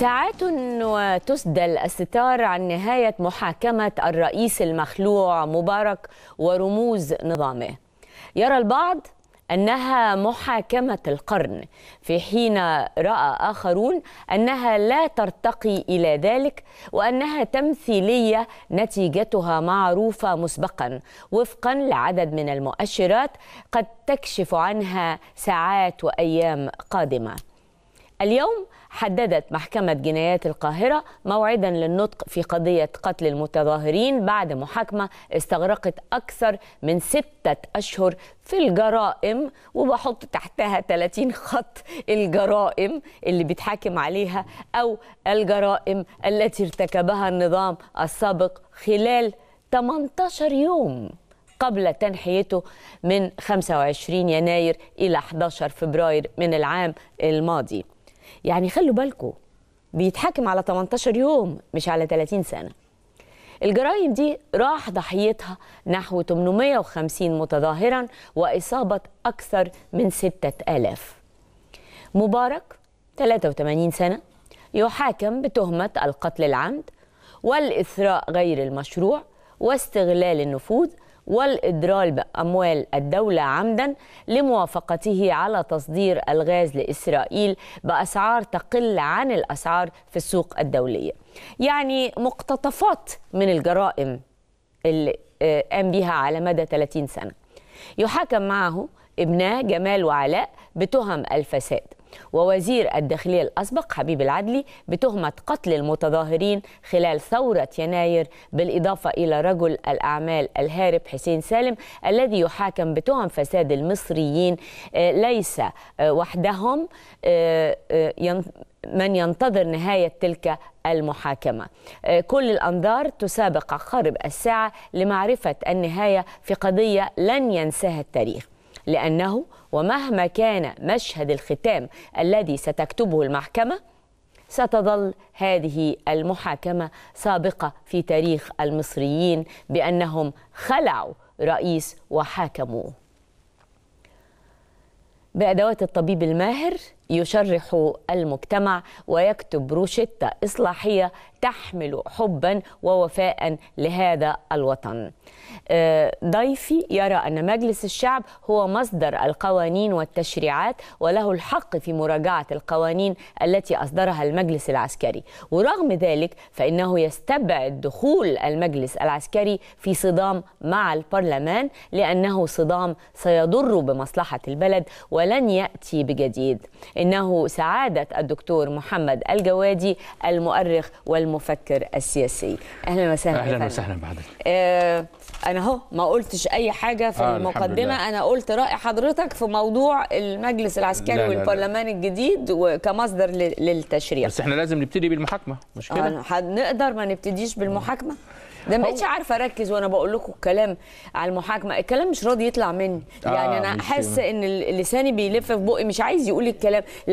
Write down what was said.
ساعات وتسدل الستار عن نهاية محاكمة الرئيس المخلوع مبارك ورموز نظامه يرى البعض أنها محاكمة القرن في حين رأى آخرون أنها لا ترتقي إلى ذلك وأنها تمثيلية نتيجتها معروفة مسبقا وفقا لعدد من المؤشرات قد تكشف عنها ساعات وأيام قادمة اليوم حددت محكمة جنايات القاهرة موعدا للنطق في قضية قتل المتظاهرين بعد محاكمة استغرقت أكثر من ستة أشهر في الجرائم وبحط تحتها 30 خط الجرائم اللي بيتحاكم عليها أو الجرائم التي ارتكبها النظام السابق خلال 18 يوم قبل تنحيته من 25 يناير إلى 11 فبراير من العام الماضي يعني خلوا بالكم بيتحاكم على 18 يوم مش على 30 سنه الجرائم دي راح ضحيتها نحو 850 متظاهرا وإصابة أكثر من 6000 مبارك 83 سنة يحاكم بتهمة القتل العمد والإثراء غير المشروع واستغلال النفوذ والإدرال بأموال الدولة عمدا لموافقته على تصدير الغاز لإسرائيل بأسعار تقل عن الأسعار في السوق الدولية يعني مقتطفات من الجرائم اللي آه، قام بها على مدى 30 سنة يحاكم معه ابناه جمال وعلاء بتهم الفساد ووزير الداخلية الأسبق حبيب العدلي بتهمة قتل المتظاهرين خلال ثورة يناير بالإضافة إلى رجل الأعمال الهارب حسين سالم الذي يحاكم بتهم فساد المصريين آه، ليس آه، وحدهم آه، من ينتظر نهاية تلك المحاكمة كل الأنظار تسابق قرب الساعة لمعرفة النهاية في قضية لن ينساها التاريخ لأنه ومهما كان مشهد الختام الذي ستكتبه المحكمة ستظل هذه المحاكمة سابقة في تاريخ المصريين بأنهم خلعوا رئيس وحاكموه بأدوات الطبيب الماهر يشرح المجتمع ويكتب روشتة إصلاحية تحمل حبا ووفاء لهذا الوطن آه، ضيفي يرى أن مجلس الشعب هو مصدر القوانين والتشريعات وله الحق في مراجعة القوانين التي أصدرها المجلس العسكري ورغم ذلك فإنه يستبعد دخول المجلس العسكري في صدام مع البرلمان لأنه صدام سيضر بمصلحة البلد ولن يأتي بجديد إنه سعادة الدكتور محمد الجوادي المؤرخ والمفكر السياسي أهلا وسهلا أهلا وسهلا بحضرتك آه، أنا أهو ما قلتش أي حاجة في آه المقدمة أنا قلت رأي حضرتك في موضوع المجلس العسكري لا والبرلمان لا الجديد وكمصدر للتشريع بس احنا لازم نبتدي بالمحاكمة مش كده؟ آه، نقدر ما نبتديش بالمحاكمة؟ ده ما بقتش عارفه اركز وانا بقول لكم الكلام على المحاكمه الكلام مش راضي يطلع مني يعني آه انا حاسه ان لساني بيلف في بقي مش عايز يقول الكلام les